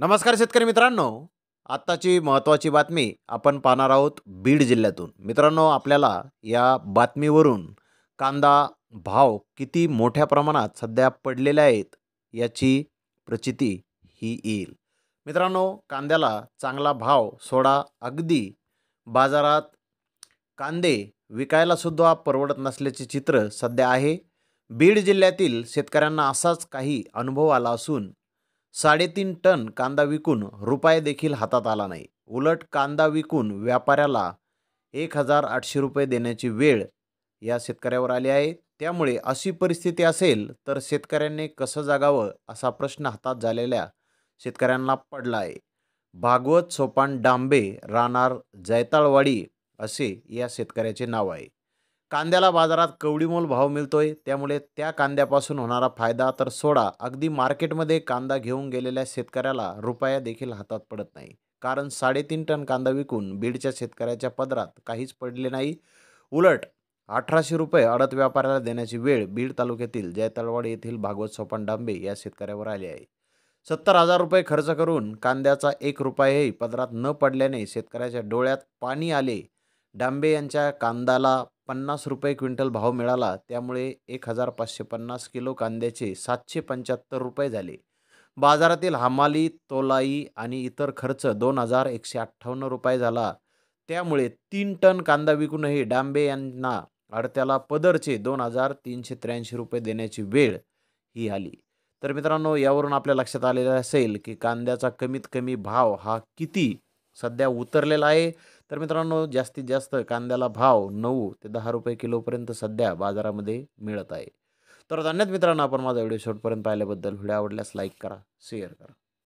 नमस्कार शेतकरी मित्रांनो आत्ताची महत्त्वाची बातमी आपण पाहणार आहोत बीड जिल्ह्यातून मित्रांनो आपल्याला या बातमीवरून कांदा भाव किती मोठ्या प्रमाणात सध्या पडलेले आहेत याची प्रचिती ही येईल मित्रांनो कांद्याला चांगला भाव सोडा अगदी बाजारात कांदे विकायलासुद्धा परवडत नसल्याचे चित्र सध्या आहे बीड जिल्ह्यातील शेतकऱ्यांना असाच काही अनुभव आला असून साडेतीन टन कांदा विकून रुपये देखील हातात आला नाही उलट कांदा विकून व्यापाऱ्याला एक हजार आठशे रुपये देण्याची वेळ या शेतकऱ्यावर आली आहे त्यामुळे अशी परिस्थिती असेल तर शेतकऱ्यांनी कसं जागावं असा प्रश्न हातात झालेल्या शेतकऱ्यांना पडला आहे भागवत सोपान डांबे राहणार जैताळवाडी असे या शेतकऱ्याचे नाव आहे कांद्याला बाजारात कवडीमोल भाव मिळतोय त्यामुळे त्या कांद्यापासून होणारा फायदा तर सोडा अगदी मार्केटमध्ये कांदा घेऊन गेलेल्या शेतकऱ्याला रुपया देखील हातात पडत नाही कारण साडेतीन टन कांदा विकून बीडच्या शेतकऱ्याच्या पदरात काहीच पडले नाही उलट अठराशे रुपये अडत व्यापाऱ्याला देण्याची वेळ बीड तालुक्यातील जयतळवाड येथील भागवत सोपान डांबे या शेतकऱ्यावर आली आहे सत्तर हजार रुपये खर्च करून कांद्याचा एक रुपयाही पदरात न पडल्याने शेतकऱ्याच्या डोळ्यात पाणी आले डांबे यांच्या कांद्याला पन्नास रुपये क्विंटल भाव मिळाला त्यामुळे एक हजार पाचशे पन्नास किलो कांद्याचे सातशे पंच्याहत्तर रुपये झाले बाजारातील हमाली तोलाई आणि इतर खर्च दोन हजार एकशे अठ्ठावन्न रुपये झाला त्यामुळे तीन टन कांदा विकूनही डांबे यांना अडत्याला पदरचे दोन हजार तीनशे त्र्याऐंशी रुपये देण्याची वेळ ही आली तर मित्रांनो यावरून आपल्या लक्षात आलेलं असेल की कांद्याचा कमीत कमी भाव हा किती सध्या उतरलेला आहे तर मित्रांनो जास्तीत जास्त कांद्याला भाव नऊ ते दहा रुपये किलोपर्यंत सध्या बाजारामध्ये मिळत आहे तर धन्यवाद मित्रांनो आपण माझा व्हिडिओ शॉटपर्यंत पाहिल्याबद्दल व्हिडिओ आवडल्यास लाईक करा शेअर करा